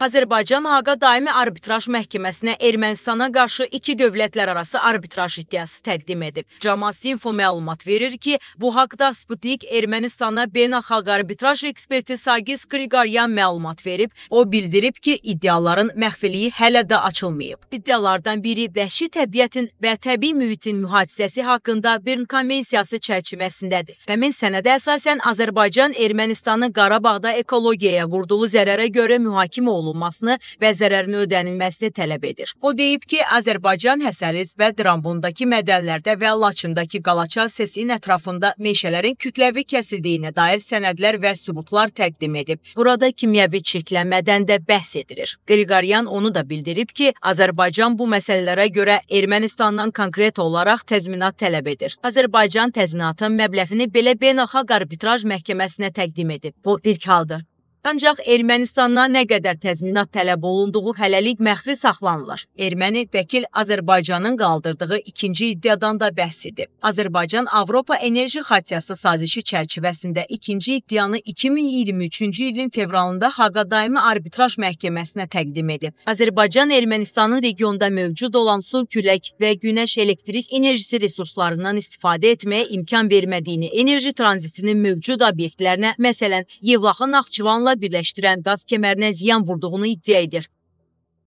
Azərbaycan Haqa Daimi Arbitraj Məhkəməsinə Ermənistana qarşı iki dövlətlər arası arbitraj iddiası təqdim edib. Camas Info məlumat verir ki, bu haqda Sputnik Ermənistana beynəlxalq arbitraj eksperti Sagis Qriqaryan məlumat verib. O bildirib ki, iddiaların məxfiliyi hələ də açılmayıb. İddialardan biri vəhşi təbiətin və təbii mühitin mühafizəsi haqqında Bern Konvensiyası çərçivəsindədir. Həmin sənədə əsasən Azərbaycan Ermənistanı Qarabağda ekologiyaya vurduğu zərərə görə mühakim olub olunmasını və zərərin ödənilməsini tələb edir. O deyib ki, Azərbaycan Həsəriz və Drambundakı mədənlərdə və Laçındakı Qalaça sesin ətrafında meşələrin kütləvi kəsildiyinə dair sənədlər və sübutlar təqdim edib. Burada kimyəvi çirklənmədən də bəhs edilir. Qriqoryan onu da bildirib ki, Azərbaycan bu məsələlərə görə Ermənistandan konkret olaraq təzminat tələb edir. Azərbaycan təzminatın məbləğini belə beynəlxalq arbitraj məhkəməsinə təqdim edib. Bu ilk haldır. Ancaq Ermənistandan nə qədər təzminat tələb olunduğu hələlik məxfi saxlanılır. Erməni vəkil Azərbaycanın qaldırdığı ikinci iddiadan da bəhs edib. Azərbaycan Avropa Enerji Xassiyası sazişi çərçivəsində ikinci iddianı 2023-cü ilin fevralında Haqa Daimi Arbitraj Məhkəməsinə təqdim edib. Azərbaycan Ermənistanın regionda mövcud olan su, külək və günəş elektrik enerjisi resurslarından istifadə etməyə imkan vermədiyini, enerji tranzitinin mövcud obyektlərinə, məsələn, Yevlaxın Naxçıvanla birləşdirən qaz kəmərinə ziyan vurduğunu iddia edir.